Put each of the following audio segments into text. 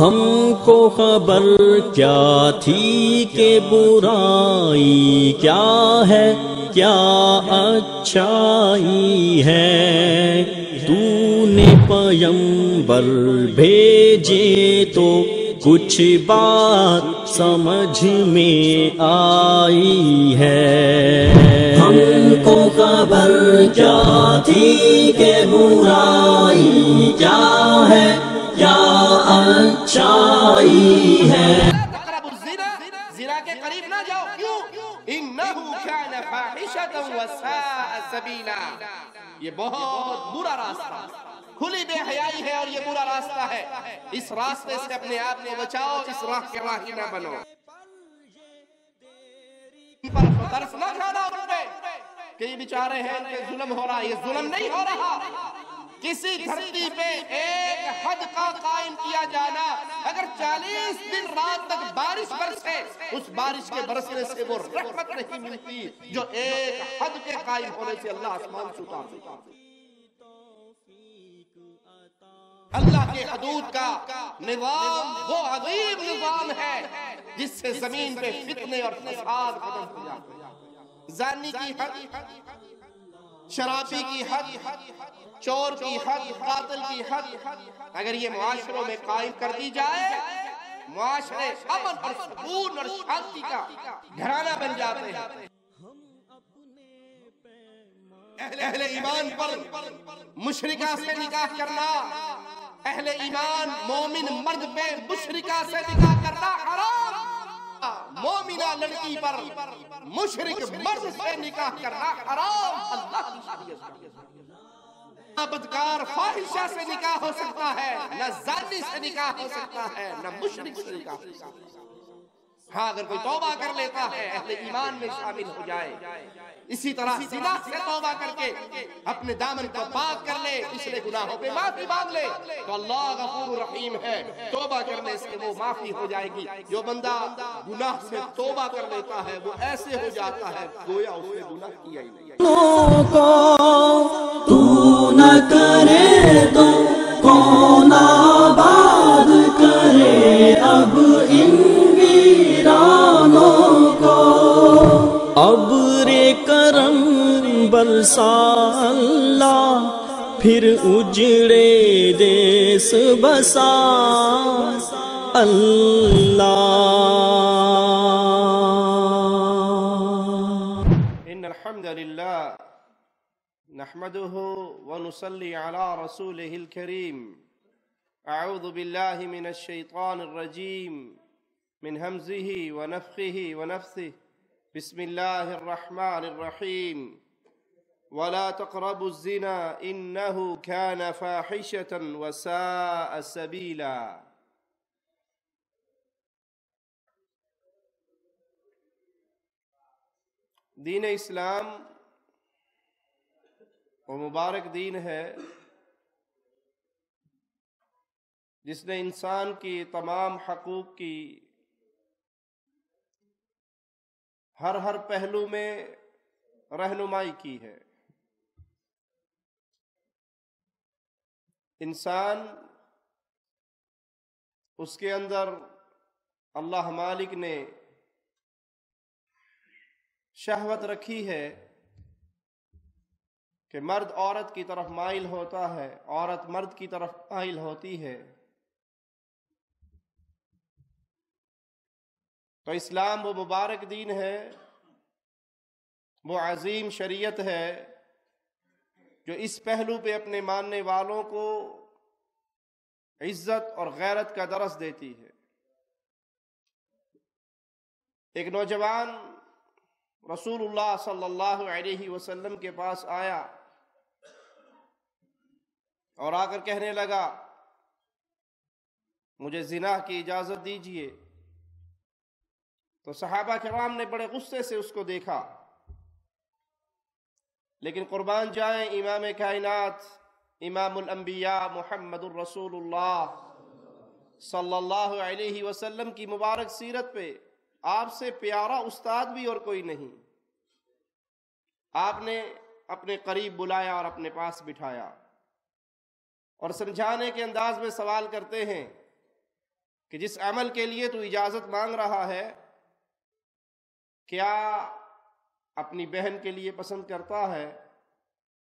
हमको खबर क्या थी के बुराई क्या है क्या अच्छाई है तूने पयंबर भेजे तो कुछ बात समझ में आई है हमको खबर क्या थी के बुराई क्या है सच्चाई है के करीब ना जाओ क्यों ये बहुत बुरा रास्ता खुली बेहयाई है और ये बुरा रास्ता है इस रास्ते से अपने आप को बचाओ इस राह के राही ना बनो पर तरस ना खाना उनपे बेचारे हैं इनके जुल्म हो रहा है ये जुल्म नहीं हो रहा किसी धरती पे एक हद का कायम किया जाना अगर 40 दिन रात तक बारिश बरसे उस बारिश के बरसने से वो रहमत नहीं मिलती जो एक हद के कायम होने से अल्लाह आसमान से उतार देता अल्लाह के हदूद का निजाम वो अजीब निजाम है जिससे जमीन पे फितने और फसाद खत्म हो जाते हैं जानी की हद शराबी की हद चोर की हद कातिल की हद अगर ये माशरों में कायम कर दी जाए माशरे अमन और सुकून और शांति का घराना बन जाते हैं अहले ईमान पर मुशरिका से निकाह करना अहले ईमान मोमिन मर्द पे मुशरिका से निकाह करना हराम मोमिना लड़की पर मुशरक मर्द से निकाह करना हराम अल्लाह की शरीयत बदकार फाहिशा से निकाह हो सकता है न जानी से निकाह हो सकता है न मुशरक से निकाह हो सकता है हाँ अगर कोई तौबा कर लेता है अहले ईमान में शामिल हो जाए इसी तरह सीधा से तौबा करके अपने दामन को पाक कर ले पिछले गुनाहों पे माफी मांग ले तो अल्लाह गफूर रहीम है तौबा करने से वो माफी हो जाएगी जो बंदा गुनाह से तौबा कर लेता है वो ऐसे हो जाता है गोया उसने गुनाह किया ही नहीं तू न करे तो कौन आबाद करे अब इन वीरानों को अब करम बरसाला फिर उजड़े देश बसा अल्लाह इन अल्हम्दुलिल्लाह नहमदुहु व नुसल्ली अला रसूलिहिल करीम أعوذ بالله من الشيطان الرجيم من همزه ونفخه ونفثه بسم الله الرحمن الرحيم ولا تقربوا الزنا إنه كان فاحشة وساء سبيلا दीन इस्लाम वो मुबारक दीन है जिसने इंसान की तमाम हकूक़ की हर हर पहलू में रहनुमाई की है इंसान उसके अंदर अल्लाह मालिक ने शहवत रखी है कि मर्द औरत की तरफ माइल होता है औरत मर्द की तरफ माइल होती है तो इस्लाम वो मुबारक दीन है वो अजीम शरीयत है जो इस पहलू पे अपने मानने वालों को इज्जत और गैरत का दरस देती है एक नौजवान रसूलुल्लाह सल्लल्लाहु अलैहि वसल्लम के पास आया और आकर कहने लगा मुझे जिना की इजाज़त दीजिए तो सहाबा कराम ने बड़े गुस्से से उसको देखा लेकिन कुर्बान जाए इमाम कायनात इमामबिया मोहम्मद सल्लल्लाहु अलैहि वसल्लम की मुबारक सीरत पे आपसे प्यारा उस्ताद भी और कोई नहीं आपने अपने करीब बुलाया और अपने पास बिठाया और समझाने के अंदाज में सवाल करते हैं कि जिस अमल के लिए तू इजाज़त मांग रहा है क्या अपनी बहन के लिए पसंद करता है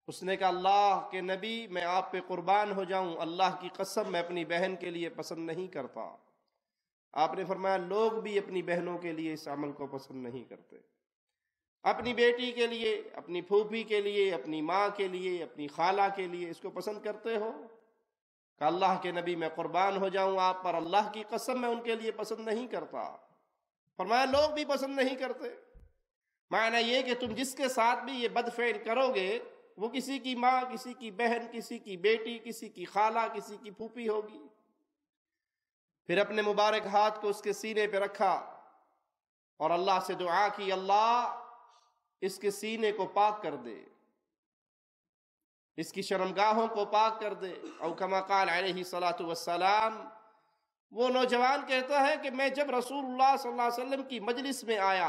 उसने कहा अल्लाह के नबी मैं आप पे कुर्बान हो जाऊं अल्लाह की कसम मैं अपनी बहन के लिए पसंद नहीं करता आपने फरमाया लोग भी अपनी बहनों के लिए इस अमल को पसंद नहीं करते अपनी बेटी के लिए अपनी फूफी के लिए अपनी माँ के लिए अपनी खाला के लिए इसको पसंद करते हो अल्लाह के नबी मैं कुर्बान हो जाऊं आप पर अल्लाह की कसम मैं उनके लिए पसंद नहीं करता फरमाया लोग भी पसंद नहीं करते माना ये कि तुम जिसके साथ भी ये बदफेल करोगे वो किसी की माँ किसी की बहन किसी की बेटी किसी की खाला किसी की फूफी होगी फिर अपने मुबारक हाथ को उसके सीने पर रखा और अल्लाह से दुआ की अल्लाह इसके सीने को पाक कर दे इसकी शर्मगाहों को पाक कर दे औकमा काल सलात वसलाम वो नौजवान कहता है कि मैं जब रसूलुल्लाह सल्लल्लाहु अलैहि वसल्लम की मजलिस में आया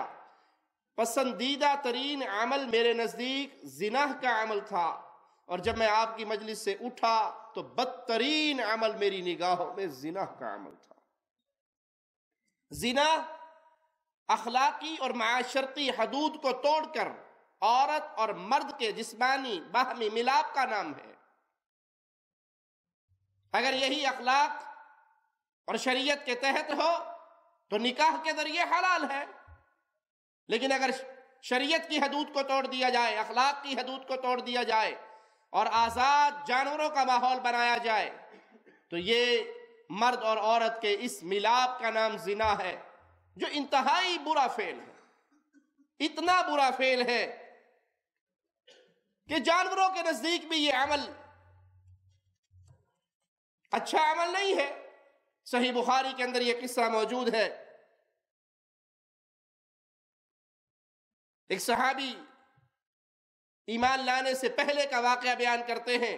पसंदीदा तरीन अमल मेरे नज़दीक जिनाह का अमल था और जब मैं आपकी मजलिस से उठा तो बदतरीन अमल मेरी निगाहों में जिनाह का अमल था जिना अखलाकी और माशरती हदूद को तोड़कर औरत और मर्द के जिस्मानी बाहमी मिलाप का नाम है अगर यही अखलाक और शरीयत के तहत हो तो निकाह के जरिए हलाल है लेकिन अगर शरीयत की हदूद को तोड़ दिया जाए अखलाक की हदूद को तोड़ दिया जाए और आज़ाद जानवरों का माहौल बनाया जाए तो ये मर्द और औरत के इस मिलाप का नाम जिना है जो इंतहाई बुरा फेल है इतना बुरा फेल है कि जानवरों के नजदीक भी ये अमल अच्छा अमल नहीं है सही बुखारी के अंदर यह किस्सा मौजूद है एक सहाबी ईमान लाने से पहले का वाक़ बयान करते हैं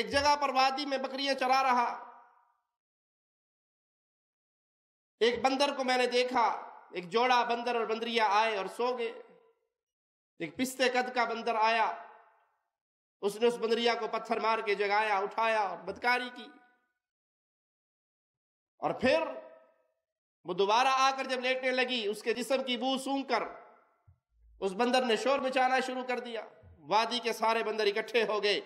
एक जगह पर वादी में बकरियां चरा रहा एक बंदर को मैंने देखा एक जोड़ा बंदर और बंदरिया आए और सो गए एक पिस्ते कद का बंदर आया उसने उस बंदरिया को पत्थर मार के जगाया उठाया और बदकारी की और फिर वो दोबारा आकर जब लेटने लगी उसके जिसम की बू सूंघ कर उस बंदर ने शोर मचाना शुरू कर दिया वादी के सारे बंदर इकट्ठे हो गए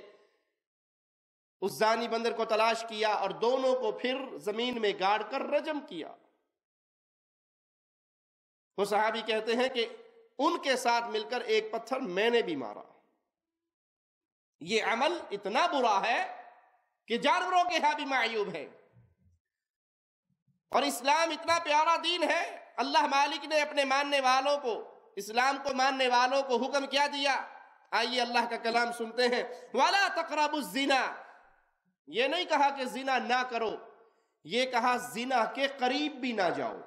उस जानी बंदर को तलाश किया और दोनों को फिर जमीन में गाड़ कर रजम किया वो साहबी कहते हैं कि उनके साथ मिलकर एक पत्थर मैंने भी मारा ये अमल इतना बुरा है कि जानवरों के यहां भी मायूब है और इस्लाम इतना प्यारा दीन है अल्लाह मालिक ने अपने मानने वालों को इस्लाम को मानने वालों को हुक्म क्या दिया आइए अल्लाह का कलाम सुनते हैं वाला तकरब जीना ये नहीं कहा कि जीना ना करो ये कहा जीना के करीब भी ना जाओ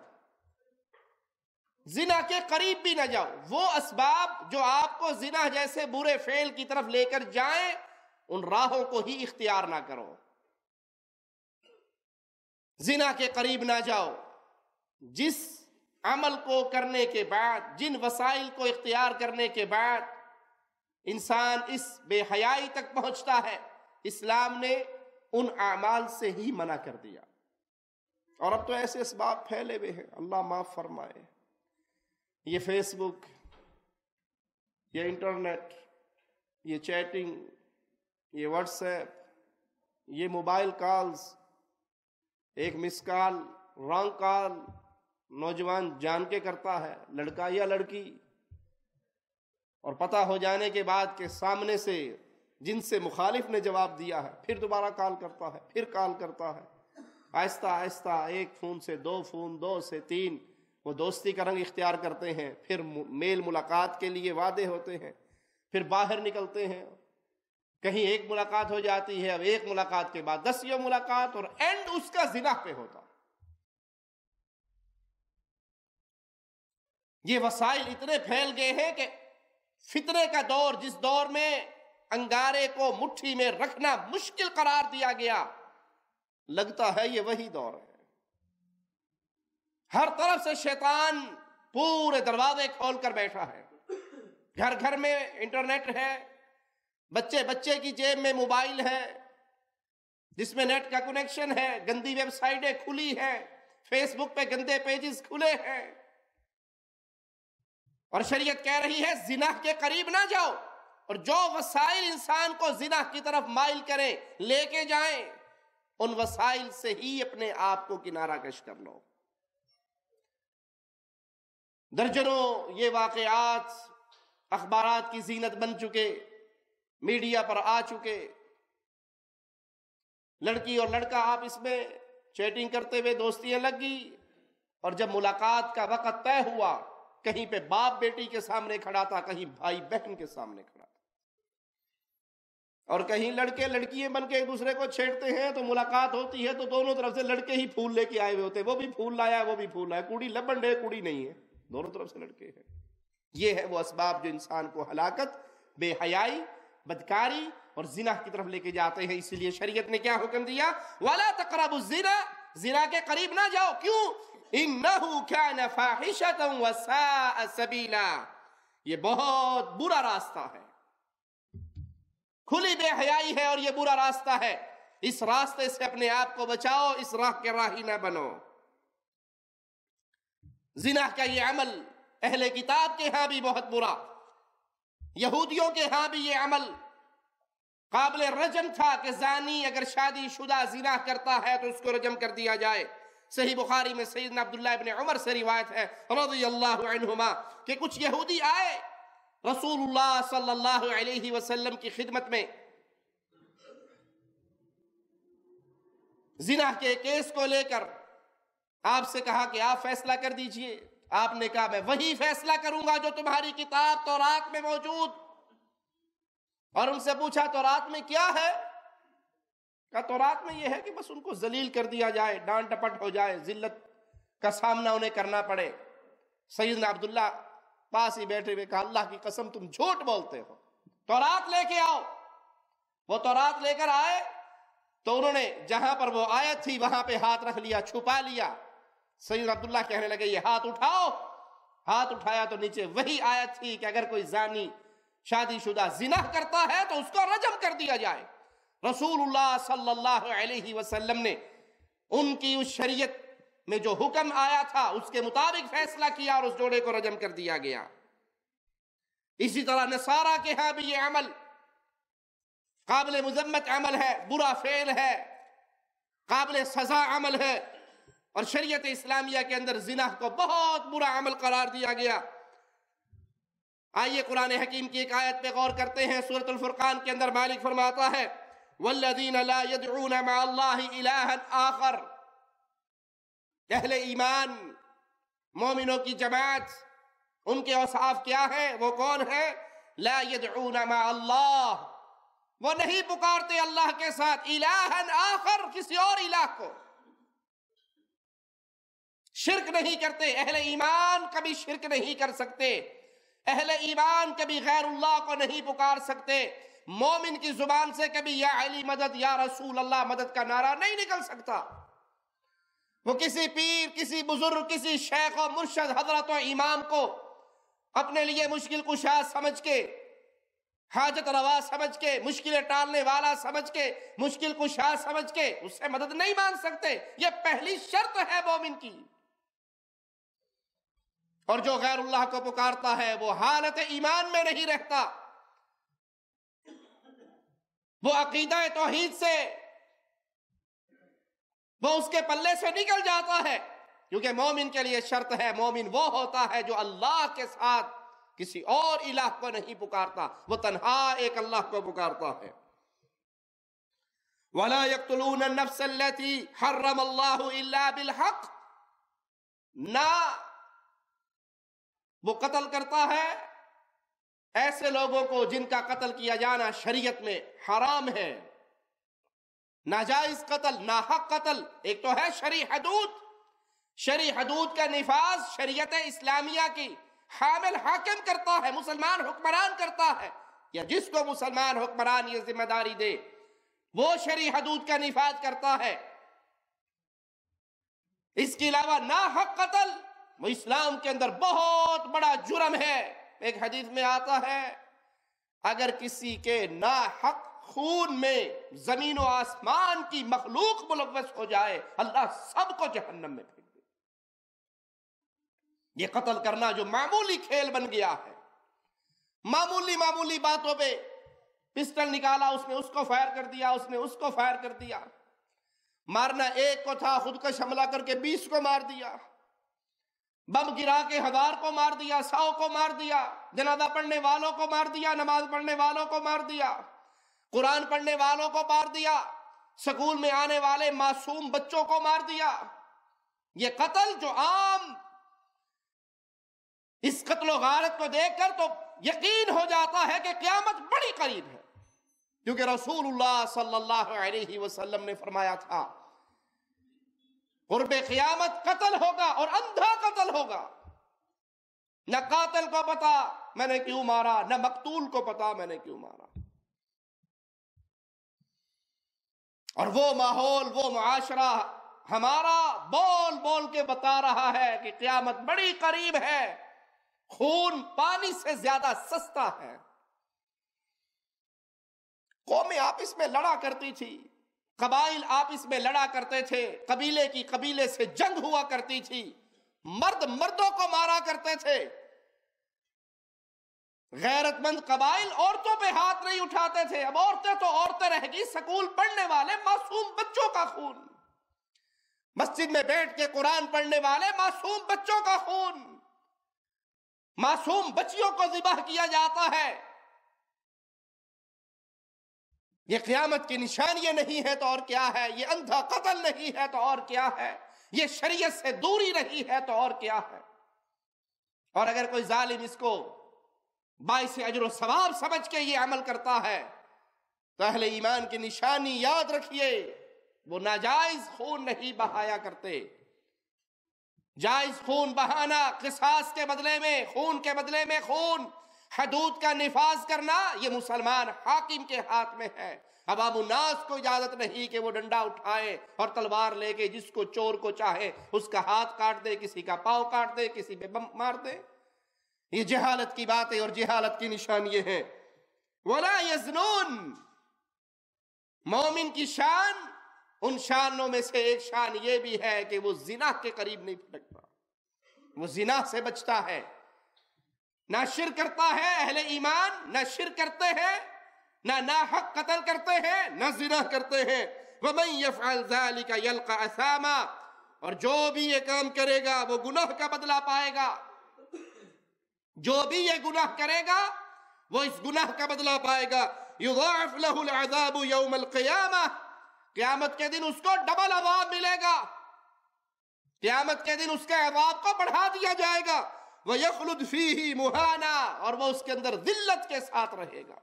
जिना के करीब भी ना जाओ वो इसबाब जो आपको जिना जैसे बुरे फेल की तरफ लेकर जाए उन राहों को ही इख्तियार ना करो जिना के करीब ना जाओ जिस अमल को करने के बाद जिन वसाइल को इख्तियार करने के बाद इंसान इस बेहयाई तक पहुंचता है इस्लाम ने उन अमाल से ही मना कर दिया और अब तो ऐसे इसबाब फैले हुए हैं अल्लाह माफ फरमाए ये फेसबुक ये इंटरनेट ये चैटिंग ये व्हाट्सएप ये मोबाइल कॉल्स एक मिस कॉल रॉन्ग कॉल नौजवान जान के करता है लड़का या लड़की और पता हो जाने के बाद के सामने से जिनसे मुखालिफ ने जवाब दिया है फिर दोबारा कॉल करता है फिर कॉल करता है आहिस्ता आहिस्ता एक फ़ोन से दो फ़ोन दो से तीन वो दोस्ती का रंग इख्तियार करते हैं फिर मेल मुलाकात के लिए वादे होते हैं फिर बाहर निकलते हैं कहीं एक मुलाकात हो जाती है अब एक मुलाकात के बाद दसियों मुलाकात और एंड उसका जिना पे होता ये वसाइल इतने फैल गए हैं कि फितरे का दौर जिस दौर में अंगारे को मुट्ठी में रखना मुश्किल करार दिया गया लगता है ये वही दौर है हर तरफ से शैतान पूरे दरवाजे खोल कर बैठा है घर घर में इंटरनेट है बच्चे बच्चे की जेब में मोबाइल है जिसमें नेट का कनेक्शन है गंदी वेबसाइटें खुली हैं फेसबुक पे गंदे पेजेस खुले हैं और शरीयत कह रही है जिना के करीब ना जाओ और जो वसाइल इंसान को जिना की तरफ माइल करें लेके जाएं उन वसाइल से ही अपने आप को किनारा कश कर लो दर्जनों ये वाकयात अखबार की जीनत बन चुके मीडिया पर आ चुके लड़की और लड़का आप इसमें चैटिंग करते हुए दोस्तियां लग गई और जब मुलाकात का वक्त तय हुआ कहीं पे बाप बेटी के सामने खड़ा था कहीं भाई बहन के सामने खड़ा था और कहीं लड़के लड़कियां बन के एक दूसरे को छेड़ते हैं तो मुलाकात होती है तो दोनों तरफ से लड़के ही फूल लेके आए हुए होते हैं वो भी फूल लाया है वो भी फूल लाया कुड़ी लबन है कुड़ी नहीं है दोनों तरफ से लड़के हैं ये है वो इसबाब जो इंसान को हलाकत बेहयाई बदकारी और जिना की तरफ लेके जाते हैं इसलिए शरीयत ने क्या हुक्म दिया वाला तकरब जिना जिना के करीब ना जाओ क्यों सबीला ये बहुत बुरा रास्ता है खुली बेहयाई है और ये बुरा रास्ता है इस रास्ते से अपने आप को बचाओ इस राह के राही ना बनो जिना का ये अमल अहले किताब के यहां भी बहुत बुरा यहूदियों के यहां भी ये अमल काबिल रजम था कि जानी अगर शादी शुदा जीना करता है तो उसको रजम कर दिया जाए सही बुखारी में सईद अब्दुल्ला इबन उमर से रिवायत है रजील्लामा कि कुछ यहूदी आए रसूलुल्लाह सल्लल्लाहु अलैहि वसल्लम की खिदमत में जिना के केस को लेकर आपसे कहा कि आप फैसला कर दीजिए आपने कहा मैं वही फैसला करूंगा जो तुम्हारी किताब तो रात में मौजूद और उनसे पूछा तो रात में क्या है का तो रात में यह है कि बस उनको जलील कर दिया जाए डांट डपट हो जाए जिल्लत का सामना उन्हें करना पड़े सईद ने अब्दुल्ला पास ही बैठे हुए कहा अल्लाह की कसम तुम झूठ बोलते हो तो रात लेके आओ वो तो रात लेकर आए तो उन्होंने जहां पर वो आयत थी वहां पे हाथ रख लिया छुपा लिया सईद अब्दुल्ला कहने लगे ये हाथ उठाओ हाथ उठाया तो नीचे वही आयत थी कि अगर कोई जानी शादीशुदा जिना करता है तो उसको रजम कर दिया जाए रसूलुल्लाह सल्लल्लाहु अलैहि वसल्लम ने उनकी उस शरीयत में जो हुक्म आया था उसके मुताबिक फैसला किया और उस जोड़े को रजम कर दिया गया इसी तरह नसारा के यहां भी ये अमल काबिल मजम्मत अमल है बुरा फेल है काबिल सजा अमल है और शरीयत इस्लामिया के अंदर जिना को बहुत बुरा अमल करार दिया गया आइए कुरान हकीम की एक आयत पे गौर करते हैं सूरत फुरकान के अंदर मालिक फरमाता है वल्लदीन आखर अहले ईमान मोमिनों की जमात उनके औसाफ क्या है वो कौन है ला अल्लाह वो नहीं पुकारते अल्लाह के साथ इलाहन आखर किसी और इलाह को शिरक नहीं करते अहले ईमान कभी शिरक नहीं कर सकते अहले ईमान कभी गैर अल्लाह को नहीं पुकार सकते मोमिन की जुबान से कभी या अली मदद या रसूल अल्लाह मदद का नारा नहीं निकल सकता वो किसी पीर किसी बुजुर्ग किसी शेख और मुर्शद हजरत और इमाम को अपने लिए मुश्किल कुशा समझ के हाजत रवा समझ के मुश्किलें टालने वाला समझ के मुश्किल कुशा समझ के उससे मदद नहीं मांग सकते ये पहली शर्त है मोमिन की और जो गैर अल्लाह को पुकारता है वो हालत ईमान में नहीं रहता वो अकीदा तोहीद से वो उसके पल्ले से निकल जाता है क्योंकि मोमिन के लिए शर्त है मोमिन वो होता है जो अल्लाह के साथ किसी और इलाह को नहीं पुकारता वो तनहा एक अल्लाह को पुकारता है वला यकतलून नफ्सल्लती हर्रम अल्लाह इल्ला बिल हक ना वो कत्ल करता है ऐसे लोगों को जिनका कत्ल किया जाना शरीयत में हराम है नाजायज कत्ल नाहक कत्ल एक तो है शरी हदूद शरी हदूद का निफाज शरीयत इस्लामिया की हामिल हाकिम करता है मुसलमान हुक्मरान करता है या जिसको मुसलमान हुक्मरान ये जिम्मेदारी दे वो शरी हदूद का निफाज करता है इसके अलावा ना हक कतल वो इस्लाम के अंदर बहुत बड़ा जुर्म है एक हदीस में आता है अगर किसी के ना हक खून में जमीन और आसमान की मखलूक मुलवस हो जाए अल्लाह सबको जहन्नम में फेंक दे ये कत्ल करना जो मामूली खेल बन गया है मामूली मामूली बातों पे पिस्टल निकाला उसने उसको फायर कर दिया उसने उसको फायर कर दिया मारना एक को था खुद का हमला करके बीस को मार दिया बम गिरा के हजार को मार दिया सौ को मार दिया जनादा पढ़ने वालों को मार दिया नमाज पढ़ने वालों को मार दिया कुरान पढ़ने वालों को मार दिया स्कूल में आने वाले मासूम बच्चों को मार दिया ये कत्ल जो आम इस कत्ल गारत को देखकर तो यकीन हो जाता है कि क्यामत बड़ी करीब है क्योंकि रसूल सल्लल्लाहु ने फरमाया था गुरब क़यामत कत्ल होगा और अंधा कतल होगा न कातल को पता मैंने क्यों मारा न मकतूल को पता मैंने क्यों मारा और वो माहौल वो मुआरा हमारा बोल बोल के बता रहा है कि क्यामत बड़ी करीब है खून पानी से ज्यादा सस्ता है कौमें आपस में लड़ा करती थी कबाइल आपस में लड़ा करते थे कबीले की कबीले से जंग हुआ करती थी मर्द मर्दों को मारा करते थे गैरतमंद कबाइल औरतों पे हाथ नहीं उठाते थे अब औरतें तो औरतें रहेगी स्कूल पढ़ने वाले मासूम बच्चों का खून मस्जिद में बैठ के कुरान पढ़ने वाले मासूम बच्चों का खून मासूम बच्चियों को जिबाह किया जाता है ये क्यामत की निशानियां नहीं है तो और क्या है ये अंधा कतल नहीं है तो और क्या है ये शरीयत से दूरी नहीं है तो और क्या है और अगर कोई जालिम इसको बाईस अजर सवाब समझ के ये अमल करता है तो अहले ईमान की निशानी याद रखिए वो नाजायज खून नहीं बहाया करते जायज खून बहाना किसास के बदले में खून के बदले में खून हदूद का निफाज करना ये मुसलमान हाकिम के हाथ में है अब उन्नास को इजाजत नहीं कि वो डंडा उठाए और तलवार लेके जिसको चोर को चाहे उसका हाथ काट दे किसी का पाव काट दे किसी पे बम मार दे ये जहालत की बात है और जहालत की निशान ये है वला यजनून मोमिन की शान उन शानों में से एक शान ये भी है कि वो जिना के करीब नहीं फटकता वो जिना से बचता है ना शिर करता है अहले ईमान ना शिर करते हैं ना ना हक कतल करते हैं ना जिना करते हैं वमई का का असामा और जो भी ये काम करेगा वो गुनाह का बदला पाएगा जो भी ये गुनाह करेगा वो इस गुनाह का बदला पाएगा युवाफलाबू यौमल क़यामा क़यामत के दिन उसको डबल अवाब मिलेगा क्यामत के दिन उसके अवाब को बढ़ा दिया जाएगा वह यखलुद फी ही मुहाना और वह उसके अंदर दिल्लत के साथ रहेगा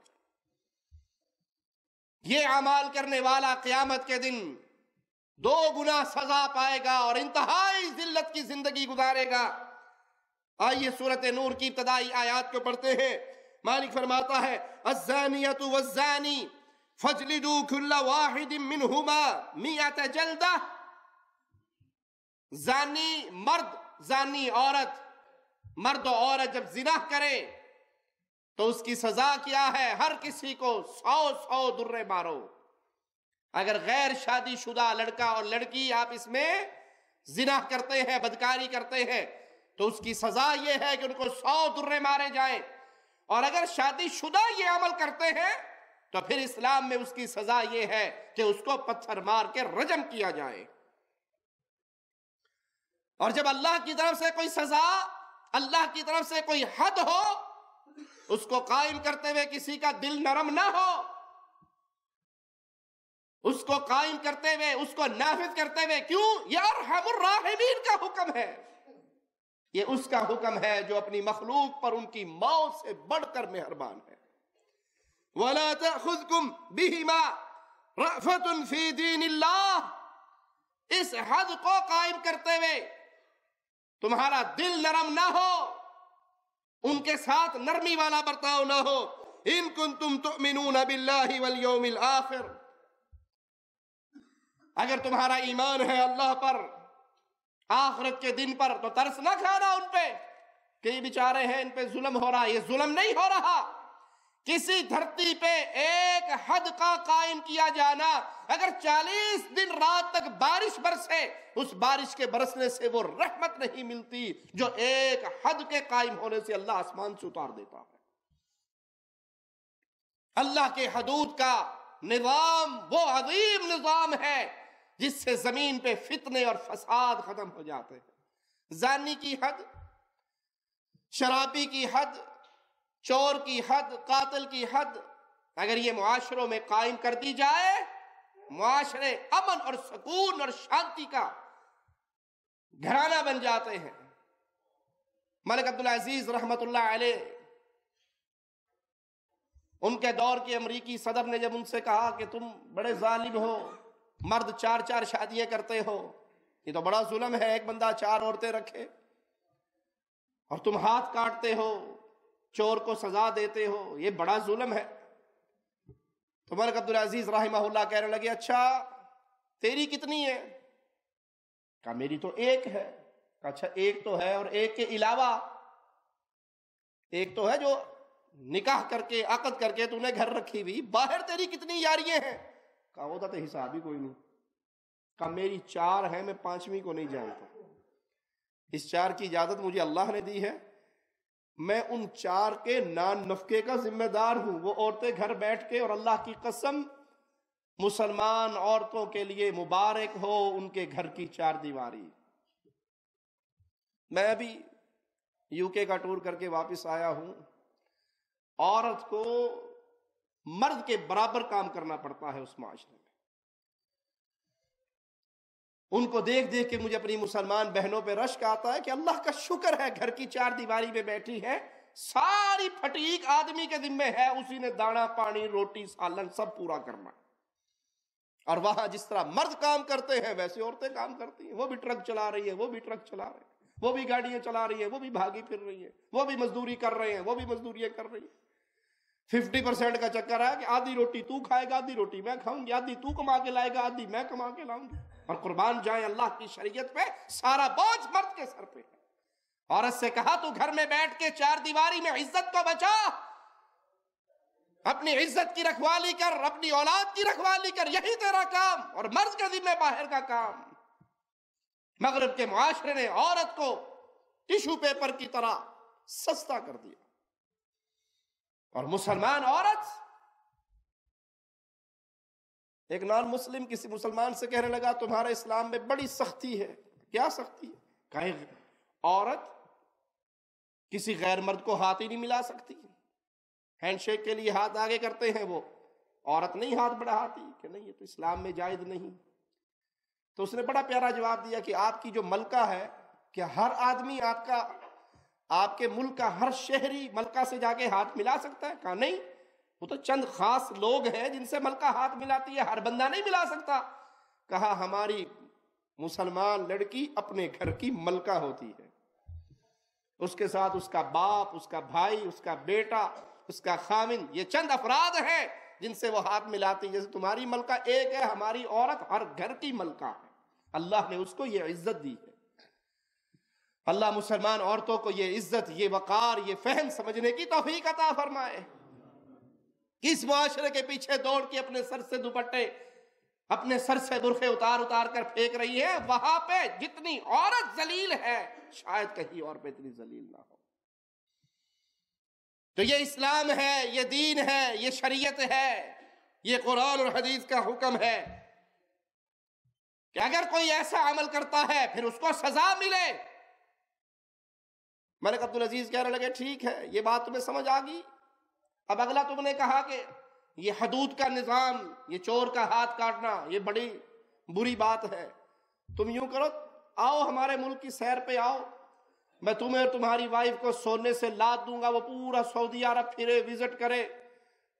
ये अमाल करने वाला क्यामत के दिन दो गुना सजा पाएगा और इंतहाई जिल्लत की जिंदगी गुजारेगा आइए सूरत नूर की इब्तदाई आयात को पढ़ते हैं मालिक फरमाता है अजानियत वजानी फजलिदू खुल्ला वाहिद मिनहुमा मियात जल्दा जानी मर्द जानी औरत मर्द और जब जिना करें तो उसकी सजा क्या है हर किसी को सौ सौ दुर्रे मारो अगर गैर शादीशुदा लड़का और लड़की आप इसमें जिना करते हैं बदकारी करते हैं तो उसकी सजा यह है कि उनको सौ दुर्रे मारे जाए और अगर शादीशुदा ये अमल करते हैं तो फिर इस्लाम में उसकी सजा यह है कि उसको पत्थर मार के रजम किया जाए और जब अल्लाह की तरफ से कोई सजा अल्लाह की तरफ से कोई हद हो उसको कायम करते हुए किसी का दिल नरम ना हो उसको कायम करते हुए उसको नाफिज करते हुए क्यों यार हमराहमीन का हुक्म है ये उसका हुक्म है जो अपनी मखलूक पर उनकी मौत से बढ़कर मेहरबान है वला खुद कुम बिहिमा फी दीन इस हद को कायम करते हुए तुम्हारा दिल नरम ना हो उनके साथ नरमी वाला बर्ताव ना हो इनकुन तुम तो मिनू आखिर अगर तुम्हारा ईमान है अल्लाह पर आखरत के दिन पर तो तरस ना खाना उन पे कई बेचारे हैं इन पे जुल्म हो रहा है ये जुल्म नहीं हो रहा किसी धरती पे एक हद का कायम किया जाना अगर 40 दिन रात तक बारिश बरसे उस बारिश के बरसने से वो रहमत नहीं मिलती जो एक हद के कायम होने से अल्लाह आसमान से उतार देता है अल्लाह के हदूद का निजाम वो अजीम निजाम है जिससे जमीन पे फितने और फसाद खत्म हो जाते हैं जानी की हद शराबी की हद चोर की हद कातल की हद अगर ये मुआरों में कायम कर दी जाए माशरे अमन और सुकून और शांति का घराना बन जाते हैं मलिक अब्दुल अजीज रहमत उनके दौर के अमरीकी सदर ने जब उनसे कहा कि तुम बड़े जालिम हो मर्द चार चार शादियां करते हो ये तो बड़ा जुल्म है एक बंदा चार औरतें रखे और तुम हाथ काटते हो चोर को सजा देते हो ये बड़ा जुल्म है तो मलक अब्दुल अजीज रहा कहने लगे अच्छा तेरी कितनी है का मेरी तो एक है अच्छा एक तो है और एक के अलावा एक तो है जो निकाह करके अकद करके तूने घर रखी हुई बाहर तेरी कितनी यारियां हैं कहा होता तो हिसाब ही कोई नहीं का मेरी चार है मैं पांचवी को नहीं जानता इस चार की इजाजत मुझे अल्लाह ने दी है मैं उन चार के नान नफके का जिम्मेदार हूं वो औरतें घर बैठ के और अल्लाह की कसम मुसलमान औरतों के लिए मुबारक हो उनके घर की चार दीवारी मैं अभी यूके का टूर करके वापस आया हूं औरत को मर्द के बराबर काम करना पड़ता है उस माशरे उनको देख देख के मुझे अपनी मुसलमान बहनों पे रश्क आता है कि अल्लाह का शुक्र है घर की चार दीवारी में बैठी है सारी फटीक आदमी के जिम्मे है उसी ने दाना पानी रोटी सालन सब पूरा करना और वहां जिस तरह मर्द काम करते हैं वैसे औरतें काम करती हैं वो भी ट्रक चला रही है वो भी ट्रक चला रहे हैं वो भी गाड़ियां चला रही है वो भी भागी फिर रही है वो भी मजदूरी कर रहे हैं वो भी मजदूरियां कर रही है फिफ्टी परसेंट का चक्कर है कि आधी रोटी तू खाएगा आधी रोटी मैं खाऊंगी आधी तू कमा के लाएगा आधी मैं कमा के लाऊंगी और कुर्बान जाए अल्लाह की शरीयत पे सारा बोझ मर्द के सर पे है औरत से कहा तू घर में बैठ के चार दीवारी में इज्जत को तो बचा अपनी इज्जत की रखवाली कर अपनी औलाद की रखवाली कर यही तेरा काम और मर्द के जिम्मे बाहर का काम मगरब के मुआशरे ने औरत को टिश्यू पेपर की तरह सस्ता कर दिया और मुसलमान औरत एक नॉन मुस्लिम किसी मुसलमान से कहने लगा तुम्हारे इस्लाम में बड़ी सख्ती है क्या सख्ती है कहे औरत किसी गैर मर्द को हाथ ही नहीं मिला सकती हैंडशेक के लिए हाथ आगे करते हैं वो औरत नहीं हाथ बढ़ाती कि नहीं ये तो इस्लाम में जायज नहीं तो उसने बड़ा प्यारा जवाब दिया कि आपकी जो मलका है क्या हर आदमी आपका आपके मुल्क का हर शहरी मलका से जाके हाथ मिला सकता है कहा नहीं वो तो चंद खास लोग हैं जिनसे मलका हाथ मिलाती है हर बंदा नहीं मिला सकता कहा हमारी मुसलमान लड़की अपने घर की मलका होती है उसके साथ उसका बाप उसका भाई उसका बेटा उसका खामिन ये चंद अपराध है जिनसे वो हाथ मिलाती जैसे तुम्हारी मलका एक है हमारी औरत हर घर की मलका है अल्लाह ने उसको ये इज्जत दी है अल्लाह मुसलमान औरतों को ये इज्जत ये वकार ये फहम समझने की तोफीक अता फरमाए किस माशरे के पीछे दौड़ के अपने सर से दुपट्टे अपने सर से बुरखे उतार उतार कर फेंक रही है वहां पे जितनी औरत जलील है शायद कहीं और पे इतनी जलील ना हो तो ये इस्लाम है ये दीन है ये शरीयत है ये कुरान और हदीस का हुक्म है कि अगर कोई ऐसा अमल करता है फिर उसको सजा मिले मलिक अब्दुल अजीज कहने लगे ठीक है ये बात तुम्हें समझ आ गई अब अगला तुमने कहा कि ये हदूद का निज़ाम ये चोर का हाथ काटना ये बड़ी बुरी बात है तुम यूं करो आओ हमारे मुल्क की सैर पे आओ मैं तुम्हें और तुम्हारी वाइफ को सोने से लाद दूंगा वो पूरा सऊदी अरब फिरे विजिट करे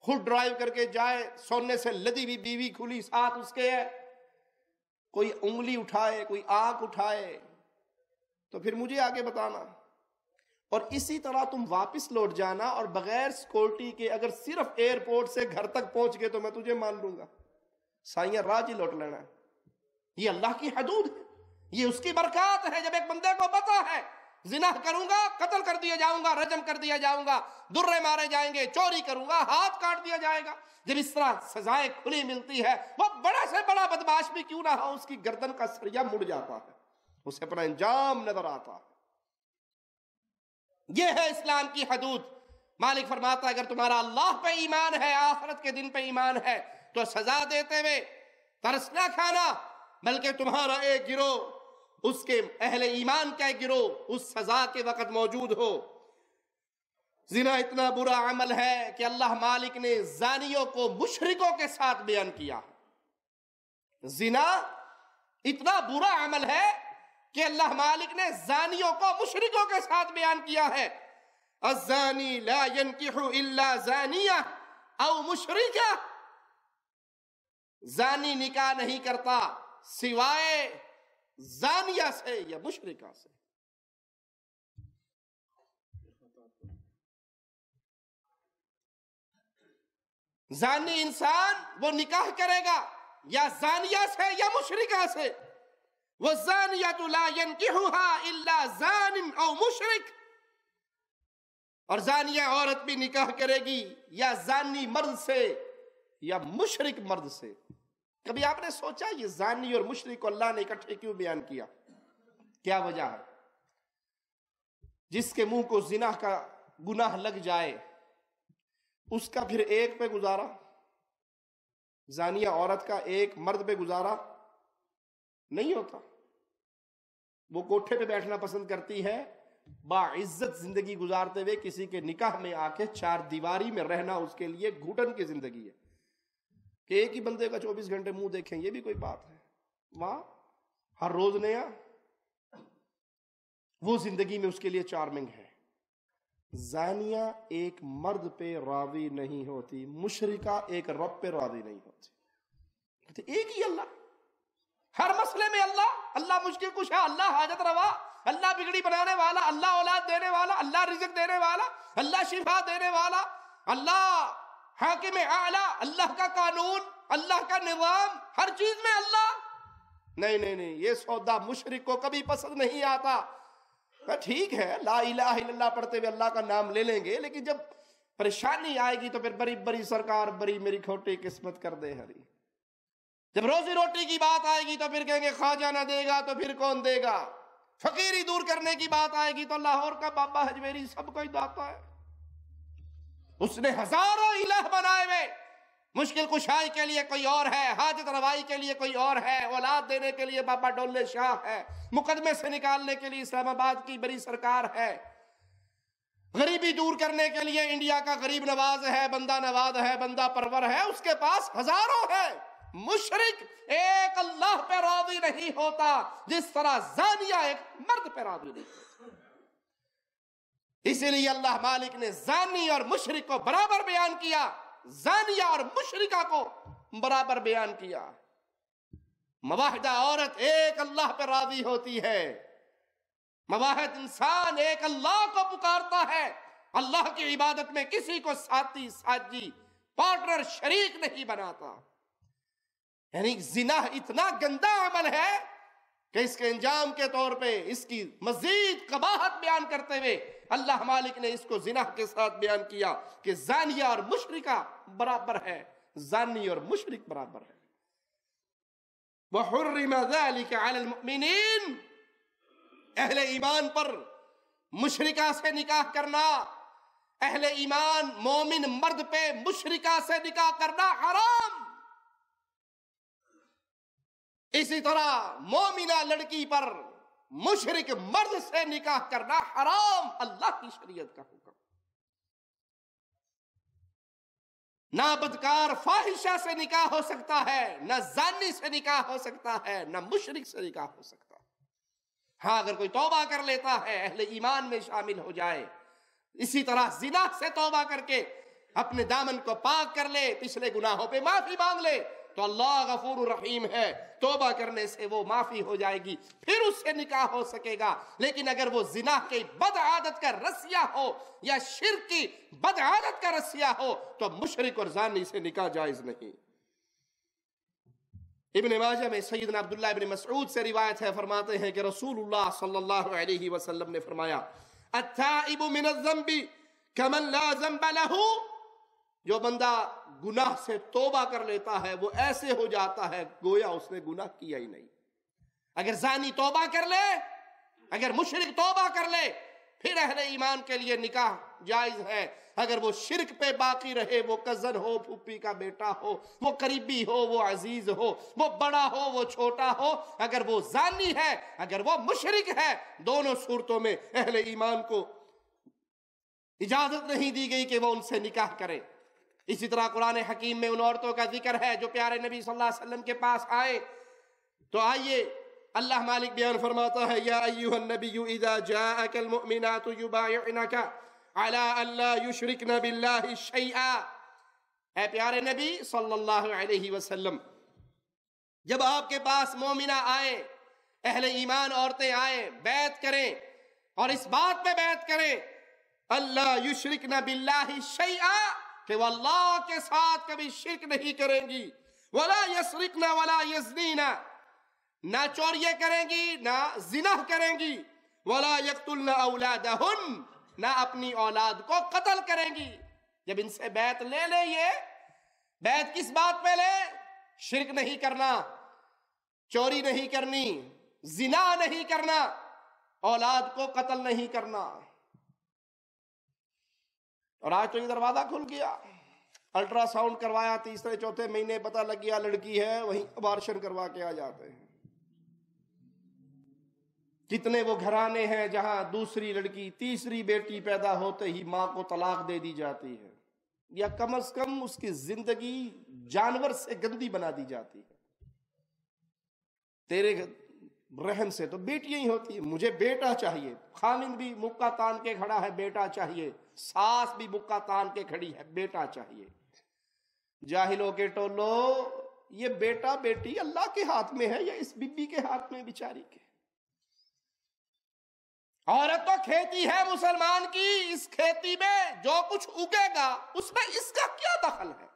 खुद ड्राइव करके जाए सोने से लदी हुई बीवी खुली साथ उसके है कोई उंगली उठाए कोई आंख उठाए तो फिर मुझे आगे बताना और इसी तरह तुम वापस लौट जाना और बगैर सिक्योरिटी के अगर सिर्फ एयरपोर्ट से घर तक पहुंच गए तो मैं तुझे मान लूंगा साइया राज ही लौट लेना ये अल्लाह की हदूद है ये उसकी बरकत है जब एक बंदे को पता है जिना करूंगा कत्ल कर दिया जाऊंगा रजम कर दिया जाऊंगा दुर्रे मारे जाएंगे चोरी करूंगा हाथ काट दिया जाएगा जब इस तरह सजाएं खुली मिलती है वो बड़ा से बड़ा बदमाश भी क्यों ना हो उसकी गर्दन का सरिया मुड़ जाता है उसे अपना इंजाम नजर आता है यह है इस्लाम की हदूद मालिक फरमाता अगर तुम्हारा अल्लाह पे ईमान है आखरत के दिन पे ईमान है तो सजा देते हुए तरस ना खाना बल्कि तुम्हारा एक गिरोह उसके अहले ईमान का एक गिरोह उस सजा के वक्त मौजूद हो जिना इतना बुरा अमल है कि अल्लाह मालिक ने जानियों को मुशरकों के साथ बयान किया जिना इतना बुरा अमल है कि अल्लाह मालिक ने जानियों को मुशरकों के साथ बयान किया है अजानी ला जानिया औ मुशरिका जानी निकाह नहीं करता सिवाय जानिया से या मुशरिका से जानी इंसान वो निकाह करेगा या जानिया से या मुशरिका से मुशरक और जानिया औरत भी निकाह करेगी या जानी मर्द से या मुशरक मर्द से कभी आपने सोचा ये जानी और मुशरक को अल्लाह ने इकट्ठे क्यों बयान किया क्या वजह है जिसके मुंह को जिना का गुनाह लग जाए उसका फिर एक पे गुजारा जानिया औरत का एक मर्द पे गुजारा नहीं होता वो कोठे पे बैठना पसंद करती है बाइज्जत जिंदगी गुजारते हुए किसी के निकाह में आके चार दीवारी में रहना उसके लिए घुटन की जिंदगी है कि एक ही बंदे का चौबीस घंटे मुंह देखें ये भी कोई बात है वहां हर रोज नया वो जिंदगी में उसके लिए चार्मिंग है जानिया एक मर्द पे रावी नहीं होती मुशरिका एक रब पे रावी नहीं होती तो एक ही अल्लाह हर मसले में अल्लाह अल्लाह मुश्किल कुछ है अल्लाह हाजत रवा अल्लाह बिगड़ी बनाने वाला अल्लाह औलाद देने वाला अल्लाह रिजक देने वाला अल्लाह शिफा देने वाला अल्लाह हाकिम आला अल्लाह का कानून अल्लाह का निजाम हर चीज में अल्लाह नहीं नहीं नहीं ये सौदा मुशरक को कभी पसंद नहीं आता ठीक है ला इला पढ़ते हुए अल्लाह का नाम ले लेंगे लेकिन जब परेशानी आएगी तो फिर बड़ी बड़ी सरकार बड़ी मेरी खोटी किस्मत कर दे हरी जब रोजी रोटी की बात आएगी तो फिर कहेंगे ख्वाजा ना देगा तो फिर कौन देगा फकीरी दूर करने की बात आएगी तो लाहौर का बाबा हजमेरी सबको ही दाता है उसने हजारों इलाह बनाए हुए मुश्किल कुशाई के लिए कोई और है हाजत रवाई के लिए कोई और है औलाद देने के लिए बाबा डोले शाह है मुकदमे से निकालने के लिए इस्लामाबाद की बड़ी सरकार है गरीबी दूर करने के लिए इंडिया का गरीब नवाज है बंदा नवाज है बंदा परवर है उसके पास हजारों है मुशरक एक अल्लाह पे राजी नहीं होता जिस तरह जानिया एक मर्द पे राजी नहीं होता इसीलिए अल्लाह मालिक ने जानी और मुशरक को बराबर बयान किया जानिया और मुशरिका को बराबर बयान किया मवाहदा औरत एक अल्लाह पर राजी होती है मवाहद इंसान एक अल्लाह को पुकारता है अल्लाह की इबादत में किसी को साथी साजी पार्टनर शरीक नहीं बनाता यानी जिना इतना गंदा अमल है कि इसके अंजाम के तौर पे इसकी मजीद कबाहत बयान करते हुए अल्लाह मालिक ने इसको जिना के साथ बयान किया कि जानिया और मुशरिका बराबर है जानी और मुशरक बराबर है अहले ईमान पर मुशरिका से निकाह करना अहले ईमान मोमिन मर्द पे मुशरिका से निकाह करना हराम इसी तरह मोमिना लड़की पर मुशरक मर्द से निकाह करना हराम अल्लाह की शरीयत का हुक्म ना बदकार फाहिशा से निकाह हो सकता है ना जानी से निकाह हो सकता है ना मुशरक से निकाह हो सकता है हाँ अगर कोई तोबा कर लेता है अहले ईमान में शामिल हो जाए इसी तरह जिना से तोबा करके अपने दामन को पाक कर ले पिछले गुनाहों पे माफी मांग ले तो अल्लाह गफूर रहीम है तोबा करने से वो माफी हो जाएगी फिर उससे निकाह हो सकेगा लेकिन अगर वो जिना के बद आदत का रसिया हो या शिर की बद आदत का रसिया हो तो मुशरक और जानी से निकाह जायज नहीं इबन माजा में सैदन अब्दुल्ला इबन मसूद से रिवायत है फरमाते हैं कि रसूलुल्लाह सल्लल्लाहु अलैहि वसल्लम ने फरमाया अत्ताइबु मिन ज़म्बी कमन ला ज़म्ब लहू जो बंदा गुनाह से तोबा कर लेता है वो ऐसे हो जाता है गोया उसने गुनाह किया ही नहीं अगर जानी तोबा कर ले अगर मुशरक तोबा कर ले फिर अहले ईमान के लिए निकाह जायज है अगर वो शिरक पे बाकी रहे वो कजन हो फूफी का बेटा हो वो करीबी हो वो अजीज हो वो बड़ा हो वो छोटा हो अगर वो जानी है अगर वो मुशरक है दोनों सूरतों में अहले ईमान को इजाजत नहीं दी गई कि वो उनसे निकाह करे इसी तरह कुरान हकीम में उन औरतों का जिक्र है जो प्यारे नबी सल्लल्लाहु अलैहि वसल्लम के पास आए तो आइए अल्लाह मालिक बयान फरमाता है या अय्युहन नबिय्यु इजा जाअकल मुमिनातु युबायिनका अला अल्ला युशरिकन बिल्लाहि शैआ ए प्यारे नबी सल्लल्लाहु अलैहि वसल्लम जब आपके पास मोमिना आए अहले ईमान औरतें आए बैत करें और इस बात पे बैत करें अल्लाह युशरिकन बिल्लाहि शैआ कि वह अल्लाह के साथ कभी शिरक नहीं करेंगी वाला वला यसरिकना वला यजनीना ना चोरियां करेंगी ना जिना करेंगी वला यकतुल्ला औलादहुन ना अपनी औलाद को कत्ल करेंगी जब इनसे बैत ले ले ये बैत किस बात पे ले शिरक नहीं करना चोरी नहीं करनी जिना नहीं करना औलाद को कत्ल नहीं करना और आज तो ये दरवाजा खुल गया अल्ट्रासाउंड करवाया तीसरे चौथे महीने पता लग गया लड़की है वहीं अबार्शन करवा के आ जाते हैं कितने वो घराने हैं जहां दूसरी लड़की तीसरी बेटी पैदा होते ही मां को तलाक दे दी जाती है या कम अज कम उसकी जिंदगी जानवर से गंदी बना दी जाती है तेरे रहम से तो बेटियां ही होती है मुझे बेटा चाहिए खामिन भी मुक्का तान के खड़ा है बेटा चाहिए सास भी मुक्का तान के खड़ी है बेटा चाहिए जाहिलो के टोलो ये बेटा बेटी अल्लाह के हाथ में है या इस बीबी के हाथ में बिचारी के औरत तो खेती है मुसलमान की इस खेती में जो कुछ उगेगा उसमें इसका क्या दखल है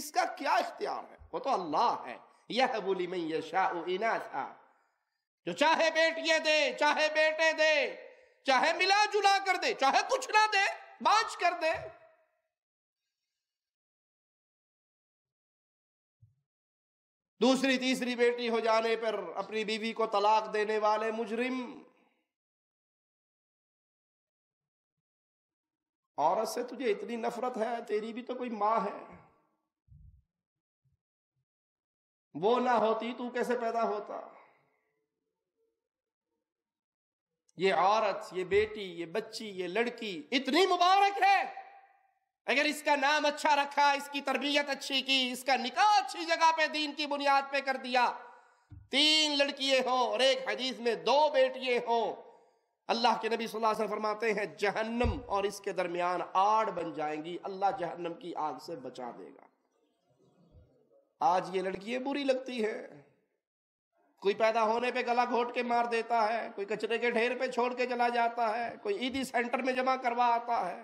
इसका क्या इख्तियार है वो तो अल्लाह है यह बोली मैं ये शाह शाह जो चाहे बेटियां दे चाहे बेटे दे चाहे मिला जुला कर दे चाहे कुछ ना दे बाज कर दे दूसरी तीसरी बेटी हो जाने पर अपनी बीवी को तलाक देने वाले मुजरिम औरत से तुझे इतनी नफरत है तेरी भी तो कोई मां है वो ना होती तू कैसे पैदा होता ये औरत ये बेटी ये बच्ची ये लड़की इतनी मुबारक है अगर इसका नाम अच्छा रखा इसकी तरबियत अच्छी की इसका निकाह अच्छी जगह पे दीन की बुनियाद पे कर दिया तीन लड़किए हों और एक हदीस में दो बेटिए हों अल्लाह के नबी सल्लल्लाहु अलैहि वसल्लम फरमाते हैं जहन्नम और इसके दरमियान आड़ बन जाएंगी अल्लाह जहन्नम की आग से बचा देगा आज ये लड़की बुरी लगती है कोई पैदा होने पे गला घोट के मार देता है कोई कचरे के ढेर पे छोड़ के चला जाता है कोई ईदी सेंटर में जमा करवा आता है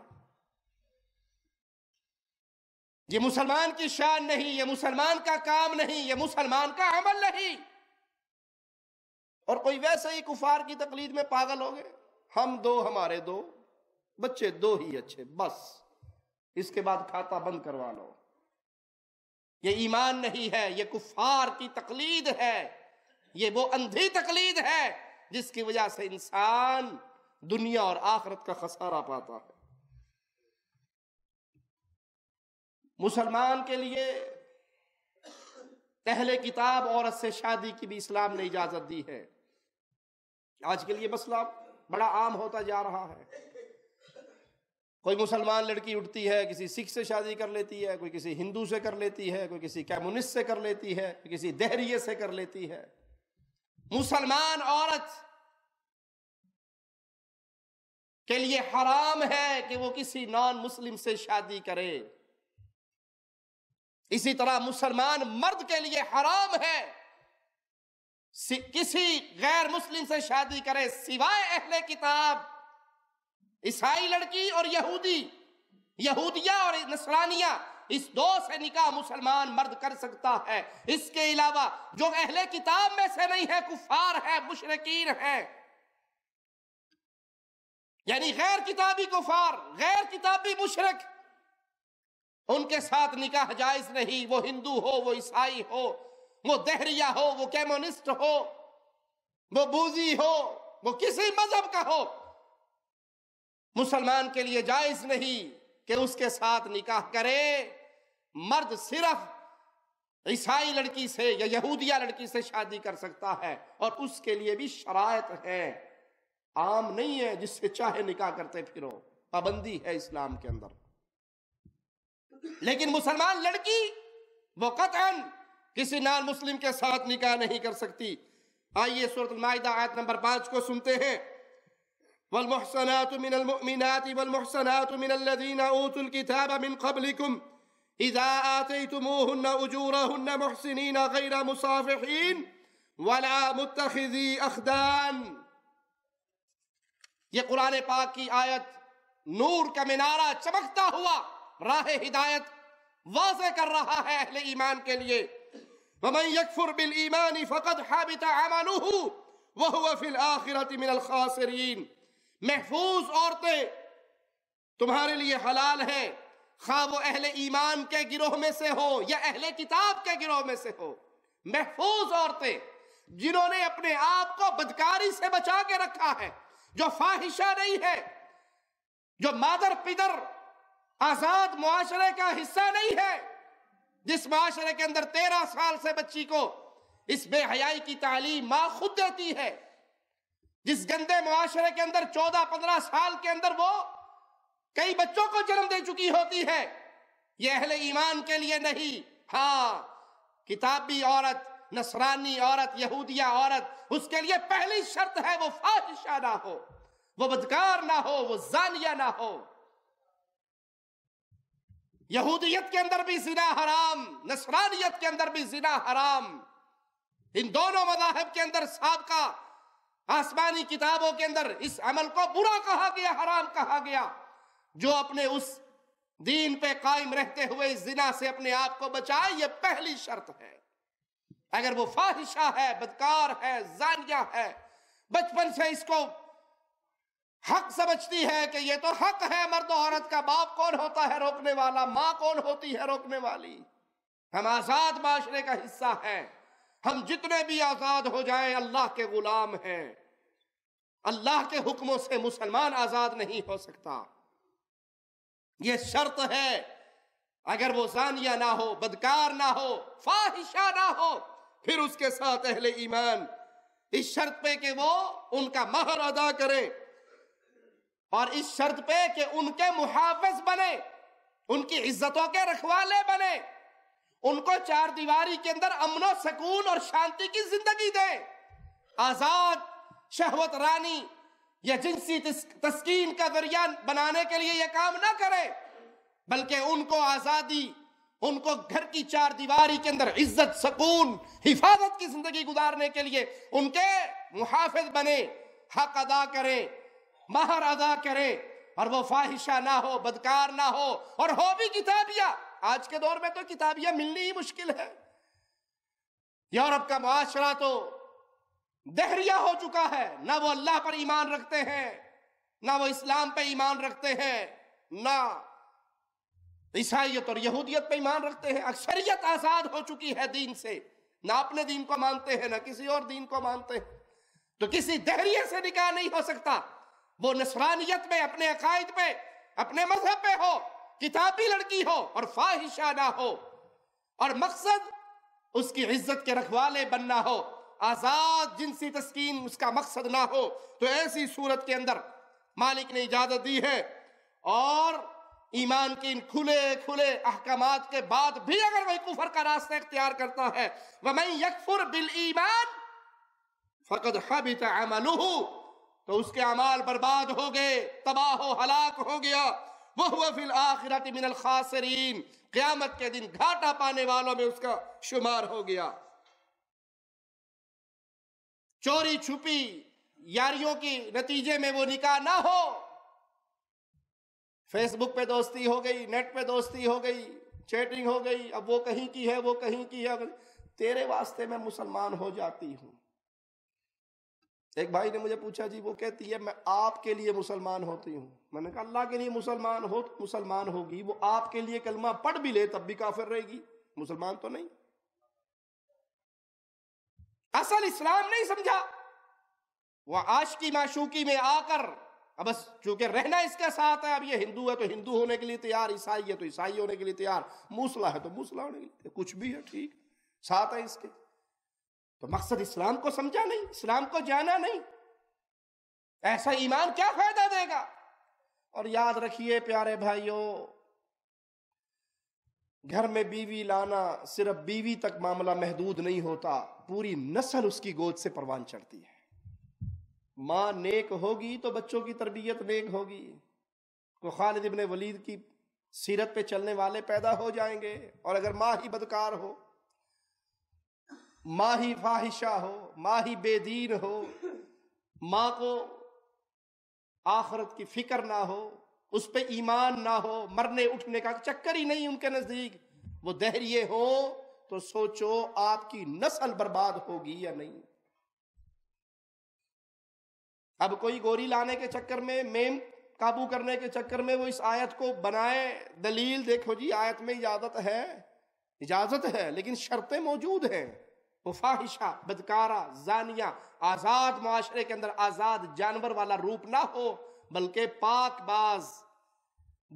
ये मुसलमान की शान नहीं ये मुसलमान का काम नहीं ये मुसलमान का अमल नहीं और कोई वैसे ही कुफार की तकलीद में पागल हो गए हम दो हमारे दो बच्चे दो ही अच्छे बस इसके बाद खाता बंद करवा लो ये ईमान नहीं है ये कुफार की तकलीद है ये वो अंधी तकलीद है जिसकी वजह से इंसान दुनिया और आखरत का खसारा पाता है मुसलमान के लिए पहले किताब औरत से शादी की भी इस्लाम ने इजाजत दी है आज के लिए मसला बड़ा आम होता जा रहा है कोई मुसलमान लड़की उठती है किसी सिख से शादी कर लेती है कोई किसी हिंदू से कर लेती है कोई किसी कम्युनिस्ट से कर लेती है कोई किसी देहरिये से कर लेती है मुसलमान औरत के लिए हराम है कि वो किसी नॉन मुस्लिम से शादी करे इसी तरह मुसलमान मर्द के लिए हराम है किसी गैर मुस्लिम से शादी करे सिवाय अहले किताब ईसाई लड़की और यहूदी यहूदिया और नसरानिया इस दो से निकाह मुसलमान मर्द कर सकता है इसके अलावा जो अहले किताब में से नहीं है कुफार है मुशरकिन है यानी गैर किताबी कुफार गैर किताबी मुशरक उनके साथ निकाह जायज नहीं वो हिंदू हो वो ईसाई हो वो देहरिया हो वो कैमोनिस्ट हो वो बूजी हो वो किसी मजहब का हो मुसलमान के लिए जायज नहीं कि उसके साथ निकाह करे मर्द सिर्फ ईसाई लड़की से या यहूदिया लड़की से शादी कर सकता है और उसके लिए भी शरात है आम नहीं है जिससे चाहे निकाह करते फिरो पाबंदी है इस्लाम के अंदर लेकिन मुसलमान लड़की वो कतन किसी नान मुस्लिम के साथ निकाह नहीं कर सकती आइए सूरत माहिदा आयत नंबर पांच को सुनते हैं والمحصنات من المؤمنات والمحصنات من الذين أوتوا الكتاب من قبلكم إذا آتيتموهن أجورهن محسنين غير مصافحين ولا متخذي أخدان یہ قرآن پاک کی آیت نور کا منارہ چمکتا ہوا راہ ہدایت واضح کر رہا ہے اہل ایمان کے لیے ومن يكفر بالإيمان فقد حَابِتَ عمله وهو في الآخرة من الخاسرين महफूज औरतें तुम्हारे लिए हलाल है खा वो अहले ईमान के गिरोह में से हो या अहले किताब के गिरोह में से हो महफूज औरतें जिन्होंने अपने आप को बदकारी से बचा के रखा है जो फाहिशा नहीं है जो मादर पिदर आजाद मुआशरे का हिस्सा नहीं है जिस माशरे के अंदर तेरह साल से बच्ची को इस बेहयाई की तालीम माँ खुद देती है जिस गंदे मुआशरे के अंदर चौदह पंद्रह साल के अंदर वो कई बच्चों को जन्म दे चुकी होती है ये अहले ईमान के लिए नहीं हाँ किताबी औरत नसरानी औरत यहूदिया औरत उसके लिए पहली शर्त है वो फाहिशा ना हो वो बदकार ना हो वो जानिया ना हो यहूदियत के अंदर भी जिना हराम नसरानियत के अंदर भी जिना हराम इन दोनों मजाहब के अंदर सबका आसमानी किताबों के अंदर इस अमल को बुरा कहा गया हराम कहा गया जो अपने उस दीन पे कायम रहते हुए इस जिना से अपने आप को बचाए ये पहली शर्त है अगर वो फाहिशा है बदकार है जानिया है बचपन से इसको हक समझती है कि ये तो हक है मर्द औरत का बाप कौन होता है रोकने वाला माँ कौन होती है रोकने वाली हम आजाद माशरे का हिस्सा हैं हम जितने भी आजाद हो जाएं अल्लाह के गुलाम हैं अल्लाह के हुक्मों से मुसलमान आजाद नहीं हो सकता यह शर्त है अगर वो जानिया ना हो बदकार ना हो फाहिशा ना हो फिर उसके साथ अहले ईमान इस शर्त पे कि वो उनका महर अदा करें और इस शर्त पे कि उनके मुहाफ़िज़ बने उनकी इज्जतों के रखवाले बने उनको चार दीवारी के अंदर अमनो सकून और शांति की जिंदगी दे आजाद शहवत रानी या जिनसी तस्कीन का जरिया बनाने के लिए यह काम ना करें बल्कि उनको आजादी उनको घर की चार दीवारी के अंदर इज्जत सकून हिफाजत की जिंदगी गुजारने के लिए उनके मुहाफिज बने हक अदा करें महर अदा करें और वो फाहिशा ना हो बदकार ना हो और हो भी किताबिया आज के दौर में तो किताबियां मिलनी ही मुश्किल है यूरोप का माशरा तो दहरिया हो चुका है ना वो अल्लाह पर ईमान रखते हैं ना वो इस्लाम पर ईमान रखते हैं ना ईसाइत और यहूदियत पर ईमान रखते हैं अक्सरियत आजाद हो चुकी है दीन से ना अपने दीन को मानते हैं ना किसी और दीन को मानते हैं तो किसी दहरिये से निकाह नहीं हो सकता वो नसरानियत में अपने अकायद पे अपने मजहब पे हो किताबी लड़की हो और फाहिशा ना हो और मकसद उसकी इज्जत के रखवाले बनना हो आजाद जिनसी तस्कीन उसका मकसद ना हो तो ऐसी सूरत के अंदर मालिक ने इजाजत दी है और ईमान के इन खुले खुले अहकाम के बाद भी अगर वह कुफर का रास्ता इख्तियार करता है वह मैं यकफुर बिल ईमान फकद हबित अमलू तो उसके अमाल बर्बाद हो गए तबाह हलाक हो गया वह आखिरत मिनल खासरीन क्यामत के दिन घाटा पाने वालों में उसका शुमार हो गया चोरी छुपी यारियों की नतीजे में वो निकाह ना हो फेसबुक पे दोस्ती हो गई नेट पे दोस्ती हो गई चैटिंग हो गई अब वो कहीं की है वो कहीं की है तेरे वास्ते मैं मुसलमान हो जाती हूं एक भाई ने मुझे पूछा जी वो कहती है मैं आपके लिए मुसलमान होती हूँ मैंने कहा अल्लाह के लिए मुसलमान हो तो मुसलमान होगी वो आपके लिए कलमा पढ़ भी ले तब भी काफिर रहेगी मुसलमान तो नहीं असल इस्लाम नहीं समझा वह की माशूकी में आकर अब बस चूंकि रहना इसका साथ है अब ये हिंदू है तो हिंदू होने के लिए तैयार ईसाई है तो ईसाई होने के लिए तैयार मूसला है तो मूसला होने के लिए कुछ भी है ठीक साथ है इसके तो मकसद इस्लाम को समझा नहीं इस्लाम को जाना नहीं ऐसा ईमान क्या फायदा देगा और याद रखिए प्यारे भाइयों घर में बीवी लाना सिर्फ बीवी तक मामला महदूद नहीं होता पूरी नस्ल उसकी गोद से परवान चढ़ती है माँ नेक होगी तो बच्चों की तरबियत नेक होगी को तो खालिद इब्ने वलीद की सीरत पे चलने वाले पैदा हो जाएंगे और अगर माँ ही बदकार हो माँ ही फाहिशा हो माँ ही बेदीन हो माँ को आखरत की फिक्र ना हो उस पर ईमान ना हो मरने उठने का चक्कर ही नहीं उनके नजदीक वो दहरिए हो तो सोचो आपकी नस्ल बर्बाद होगी या नहीं अब कोई गोरी लाने के चक्कर में मेम काबू करने के चक्कर में वो इस आयत को बनाए दलील देखो जी आयत में इजाजत है इजाजत है लेकिन शर्तें मौजूद हैं मुफाहिशा बदकारा जानिया आजाद माशरे के अंदर आजाद जानवर वाला रूप ना हो बल्कि पाक बाज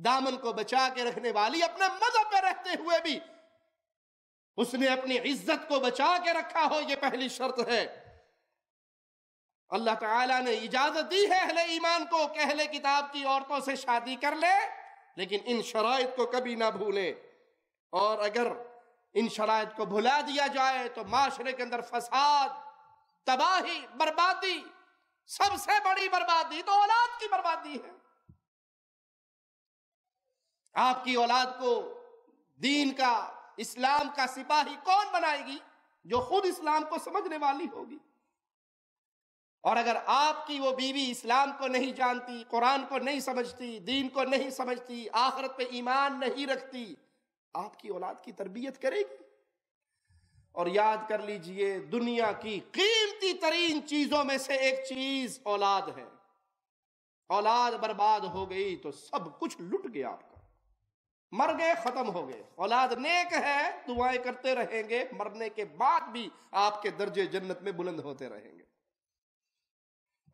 दामन को बचा के रखने वाली अपने मजहब पर रहते हुए भी उसने अपनी इज्जत को बचा के रखा हो यह पहली शर्त है अल्लाह ताला ने इजाजत दी है अहले ईमान को कहले किताब की औरतों से शादी कर ले लेकिन इन शराइ को कभी ना भूले और अगर इन शरात को भुला दिया जाए तो माशरे के अंदर फसाद तबाही बर्बादी सबसे बड़ी बर्बादी तो औलाद की बर्बादी है आपकी औलाद को दीन का इस्लाम का सिपाही कौन बनाएगी जो खुद इस्लाम को समझने वाली होगी और अगर आपकी वो बीवी इस्लाम को नहीं जानती कुरान को नहीं समझती दीन को नहीं समझती आखरत पे ईमान नहीं रखती आपकी औलाद की तरबियत करेगी और याद कर लीजिए दुनिया की कीमती तरीन चीजों में से एक चीज औलाद है औलाद बर्बाद हो गई तो सब कुछ लुट गया आपका मर गए खत्म हो गए औलाद नेक है दुआएं करते रहेंगे मरने के बाद भी आपके दर्जे जन्नत में बुलंद होते रहेंगे